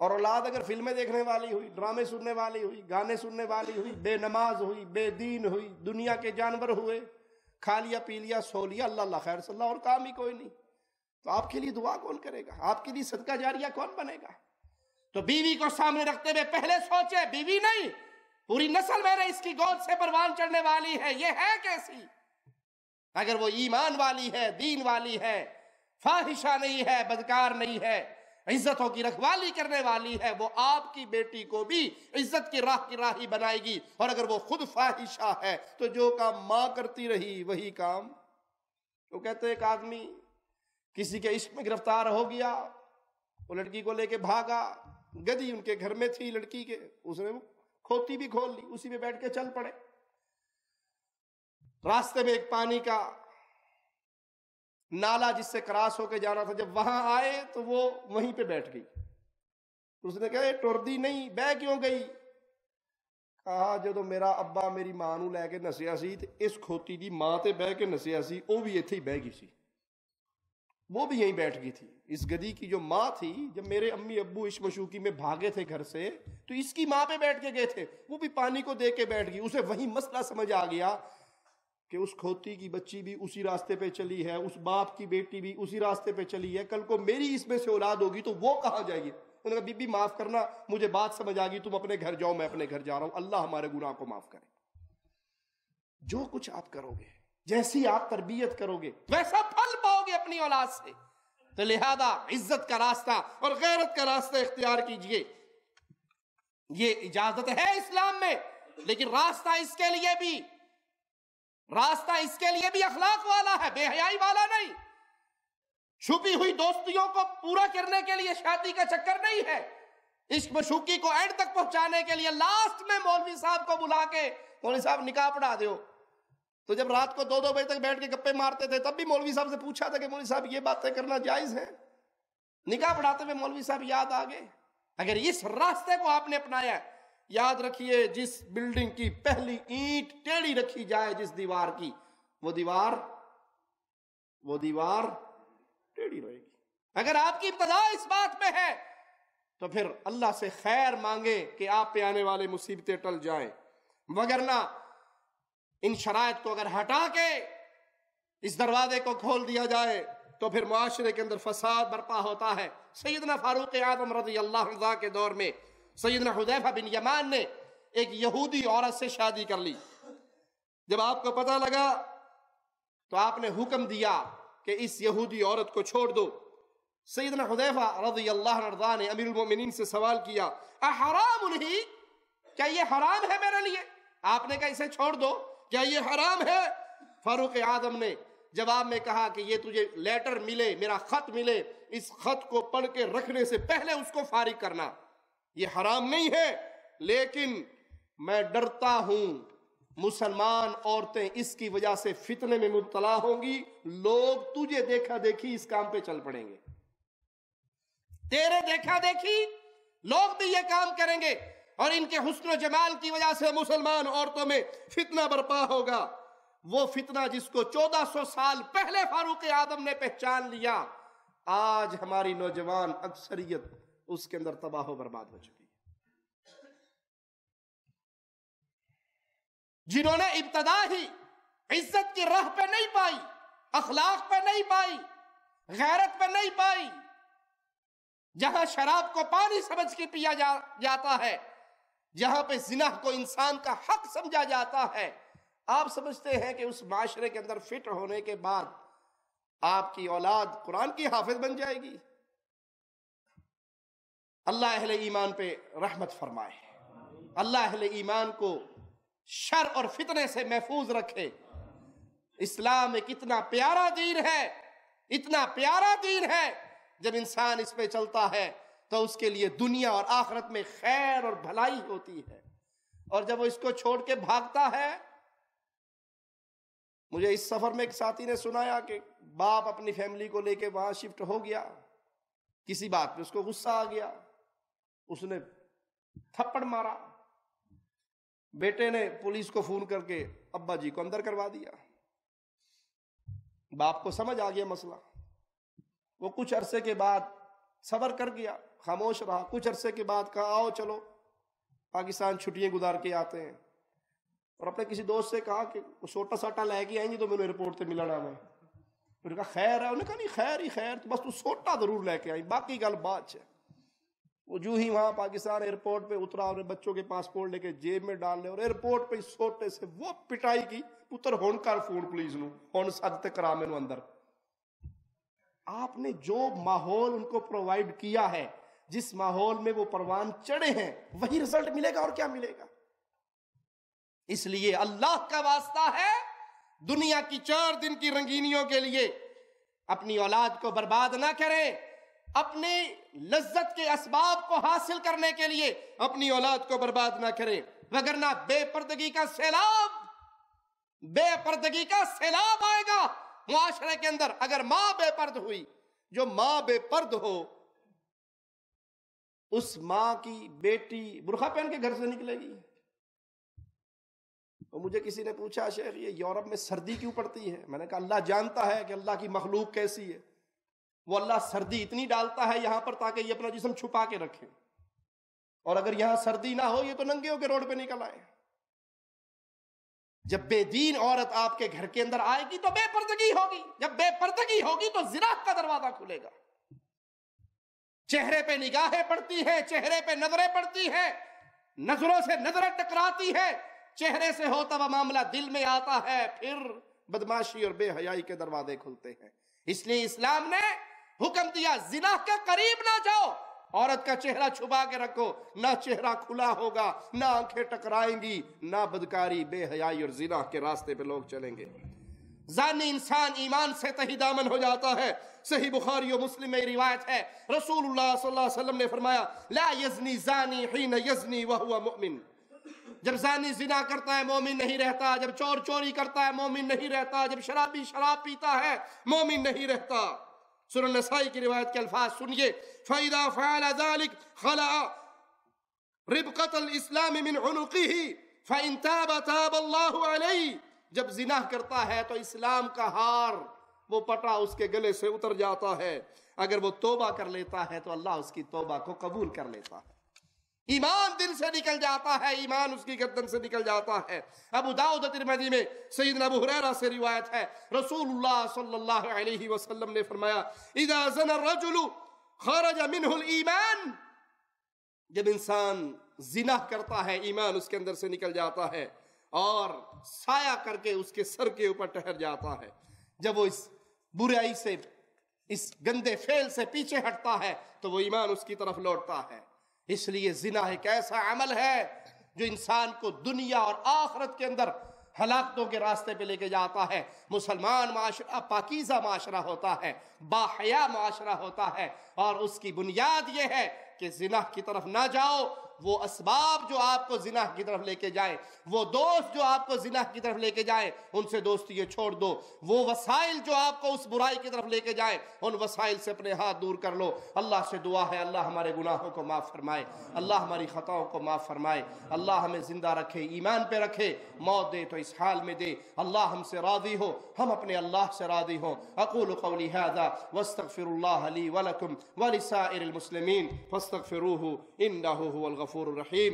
और औलाद अगर फिल्में देखने वाली हुई ड्रामे सुनने वाली हुई गाने सुनने वाली हुई बेनमाज हुई बेदीन हुई दुनिया के जानवर हुए खा लिया पी लिया सो लिया अल्लाह खैर सल्ला और काम ही कोई नहीं तो आपके लिए दुआ कौन करेगा आपके लिए सदका जारिया कौन बनेगा तो बीवी को सामने रखते हुए पहले सोचे बीवी नहीं पूरी नस्ल मेरे इसकी गोद से परवान चढ़ने वाली है ये है कैसी अगर वो ईमान वाली है दीन वाली है फाहिशा नहीं है बदकार नहीं है इज्जतों की रखवाली करने वाली है वो आपकी बेटी को भी इज्जत की राह की राही बनाएगी और अगर वो खुद फाहिशा है तो जो काम माँ करती रही वही काम तो कहते एक आदमी किसी के इश्क में गिरफ्तार हो गया वो लड़की को लेके भागा गदी उनके घर में थी लड़की के उसने खोती भी खोल ली उसी में बैठ के चल पड़े रास्ते में एक पानी का नाला जिससे क्रॉस होके जाना था जब वहां आए तो वो वहीं पे बैठ गई उसने कहा टुरदी नहीं बह क्यों गई कहा जो तो मेरा अब्बा मेरी मां लैके ਕੇ ਨਸਿਆ ਸੀ ਤੇ ਇਸ ਖੋਤੀ ਦੀ ਮਾਂ ਤੇ ਬਹਿ ਕੇ ਨਸਿਆ ਸੀ ਉਹ ਵੀ ਇੱਥੇ ਹੀ ਬਹਿ ਗਈ वो भी यहीं बैठ गई थी इस गदी की जो माँ थी जब मेरे अम्मी अब्बू इस मशूकी में भागे थे घर से तो इसकी माँ पे बैठ के गए थे वो भी पानी को दे के बैठ गई उसे वही मसला समझ आ गया कि उस खोती की बच्ची भी उसी रास्ते पे चली है उस बाप की बेटी भी उसी रास्ते पे चली है कल को मेरी इसमें से औलाद होगी तो वो कहा जाएगी उन्होंने कहा बीबी माफ करना मुझे बात समझ आ गई तुम अपने घर जाओ मैं अपने घर जा रहा हूं अल्लाह हमारे गुनाह को माफ करे जो कुछ आप करोगे जैसी आप तरबियत करोगे वैसा फल पाओगे अपनी औलाद से तो लिहाजा इज्जत का रास्ता और गैरत का रास्ता इख्तियार कीजिए ये इजाजत है इस्लाम में लेकिन रास्ता इसके लिए भी रास्ता इसके लिए भी अखलाक वाला है बेहयाई वाला नहीं छुपी हुई दोस्तियों को पूरा करने के लिए शादी का चक्कर नहीं है इस मशूकी को एंड तक पहुंचाने के लिए लास्ट में मौलवी साहब को बुला के मौलवी साहब निकाह पढ़ा दो तो जब रात को दो दो बजे तक बैठ के गप्पे मारते थे तब भी मौलवी साहब से पूछा था कि मौलवी साहब ये बातें करना जायज है निकाह पढ़ाते हुए मौलवी साहब याद आ गए अगर इस रास्ते को आपने अपनाया याद रखिए जिस बिल्डिंग की पहली ईंट टेढ़ी रखी जाए जिस दीवार की वो दीवार वो दीवार टेढ़ी रहेगी अगर आपकी इब्तदा इस बात में है तो फिर अल्लाह से खैर मांगे कि आप पे आने वाले मुसीबतें टल जाएं वगरना इन शरात को अगर हटा के इस दरवाजे को खोल दिया जाए तो फिर माशरे के अंदर फसाद बरपा होता है सैदना फारूक आदम रजी अल्लाह के दौर में सैदना हुदैफा बिन यमान ने एक यहूदी औरत से शादी कर ली जब आपको पता लगा तो आपने हुक्म दिया कि इस यहूदी औरत को छोड़ दो सैदना हुदैफा रजी अल्लाह ने अमीरमिन से सवाल किया हराम नहीं क्या ये हराम है मेरे लिए आपने कहा इसे छोड़ दो क्या ये हराम है फारूक आजम ने जवाब में कहा कि ये तुझे लेटर मिले मेरा खत मिले इस खत को पढ़ के रखने से पहले उसको फारिग करना ये हराम नहीं है लेकिन मैं डरता हूं मुसलमान औरतें इसकी वजह से फितने में मुबतला होंगी लोग तुझे देखा देखी इस काम पे चल पड़ेंगे तेरे देखा देखी लोग भी ये काम करेंगे और इनके हुस्न जमाल की वजह से मुसलमान औरतों में फितना बर्पा होगा वो फितना जिसको 1400 साल पहले फारूक आदम ने पहचान लिया आज हमारी नौजवान अक्सरियत उसके अंदर तबाह बर्बाद हो चुकी है जिन्होंने इब्तदा ही इज्जत की राह पे नहीं पाई अखलाक पे नहीं पाई गैरत पे नहीं पाई जहां शराब को पानी समझ के पिया जा, जाता है जहां पे जिना को इंसान का हक समझा जाता है आप समझते हैं कि उस माशरे के अंदर फिट होने के बाद आपकी औलाद कुरान की हाफिज बन जाएगी अल्लाह अहल ईमान पे रहमत फरमाए अल्लाह अहल ईमान को शर और फितने से महफूज रखे इस्लाम एक इतना प्यारा दीन है इतना प्यारा दीन है जब इंसान इस पे चलता है तो उसके लिए दुनिया और आखरत में खैर और भलाई होती है और जब वो इसको छोड़ के भागता है मुझे इस सफर में एक साथी ने सुनाया कि बाप अपनी फैमिली को लेके वहां शिफ्ट हो गया किसी बात पे उसको गुस्सा आ गया उसने थप्पड़ मारा बेटे ने पुलिस को फोन करके अब्बा जी को अंदर करवा दिया बाप को समझ आ गया मसला वो कुछ अरसे के बाद सबर कर गया खामोश रहा कुछ अरसे के बाद कहा आओ चलो पाकिस्तान छुट्टियां गुजार के आते हैं और अपने किसी दोस्त से कहा कि छोटा साटा लेके आएंगे तो मैंने रिपोर्ट से मिलना मैं उन्होंने कहा खैर है उन्होंने कहा नहीं खैर ही खैर तो बस तू सोटा जरूर लेके आई बाकी गल बाद है वो जू ही वहां पाकिस्तान एयरपोर्ट पे उतरा और बच्चों के पासपोर्ट लेके जेब में डाल ले और एयरपोर्ट पे सोटे से वो पिटाई की पुत्र होन कर फोन पुलिस नु होन सख्त अंदर आपने जो माहौल उनको प्रोवाइड किया है जिस माहौल में वो परवान चढ़े हैं वही रिजल्ट मिलेगा और क्या मिलेगा इसलिए अल्लाह का वास्ता है दुनिया की चार दिन की रंगीनियों के लिए अपनी औलाद को बर्बाद ना करें अपने लज्जत के इसबाब को हासिल करने के लिए अपनी औलाद को बर्बाद ना करें वगरना बेपर्दगी का सैलाब बेपर्दगी का सैलाब आएगा मुआशरे के अंदर अगर मां बेपर्द हुई जो मां बेपर्द हो उस मां की बेटी बुरखा पहन के घर से निकलेगी तो मुझे किसी ने पूछा शेख ये यूरोप में सर्दी क्यों पड़ती है मैंने कहा अल्लाह जानता है कि अल्लाह की मखलूक कैसी है वो अल्लाह सर्दी इतनी डालता है यहां पर ताकि ये अपना जिसम छुपा के रखे और अगर यहां सर्दी ना हो ये तो नंगे होकर रोड पे निकल आए जब बेदीन औरत आपके घर के अंदर आएगी तो बेपर्दगी होगी जब बेपर्दगी होगी तो जिराह का दरवाजा खुलेगा चेहरे पे निगाहें पड़ती हैं चेहरे पे नजरें पड़ती हैं नजरों से नजरें टकराती है चेहरे से होता हुआ मामला दिल में आता है फिर बदमाशी और बेहयाई के दरवाजे खुलते हैं इसलिए इस्लाम ने हुक्म दिया जिना के करीब ना जाओ औरत का चेहरा छुपा के रखो ना चेहरा खुला होगा ना आंखें टकराएंगी ना बदकारी बेहयाई और जिना के रास्ते पे लोग चलेंगे जानी इंसान ईमान से तही तो दामन हो जाता है सही बुखारी और मुस्लिम में रिवायत है रसूलुल्लाह सल्लल्लाहु अलैहि वसल्लम ने फरमाया ला यजनी जानी हीन यजनी वह हुआ मुमिन जब जानी जिना करता है मोमिन नहीं रहता जब चोर चोरी करता है मोमिन नहीं रहता जब शराबी शराब पीता है मोमिन नहीं रहता नसाई की रिवायत के अल्फाज सुनिए फ़ैदा फ़ालिक खला रिबकत इस्लाम मिन उनुकी ही फ़ैन ताबा ताब जब जिना करता है तो इस्लाम का हार वो पटा उसके गले से उतर जाता है अगर वो तोबा कर लेता है तो अल्लाह उसकी तोबा को कबूल कर लेता है ईमान दिल से निकल जाता है ईमान उसकी गर्दन से निकल जाता है अब दाऊद तिरमदी में सईद अबू हुरैरा से रिवायत है रसूलुल्लाह सल्लल्लाहु अलैहि वसल्लम ने फरमाया इदा जन रजुलु खरज मिनहुल ईमान जब इंसान जिना करता है ईमान उसके अंदर से निकल जाता है और साया करके उसके सर के ऊपर ठहर जाता है जब वो इस बुराई से इस गंदे फेल से पीछे हटता है तो वो ईमान उसकी तरफ लौटता है इसलिए जिना एक ऐसा अमल है जो इंसान को दुनिया और आखरत के अंदर हलाकतों के रास्ते पे लेके जाता है मुसलमान माशरा पाकिजा माशरा होता है बाहया माशरा होता है और उसकी बुनियाद यह है कि जिना की तरफ ना जाओ वो इसबाब जो आपको जिना की तरफ लेके जाए वो दोस्त जो आपको जिना की तरफ लेके जाए उनसे दोस्ती ये छोड़ दो वो वसाइल जो आपको उस बुराई की तरफ लेके जाए उन वसाइल से अपने हाथ दूर कर लो अल्लाह से दुआ है अल्लाह हमारे गुनाहों को माफ़ फरमाए अल्लाह हमारी ख़ताओं को माफ़ फरमाए अल्लाह हमें ज़िंदा रखे ईमान पर रखे मौत दे तो इस हाल में दे अल्लाह हमसे राजी हो हम अपने अल्लाह से राजी हों अकूल कौली हैदा वस्तफ़िर वलकम वलिसाइर मुसलमिन वस्तफ़िर इन الغفور الرحيم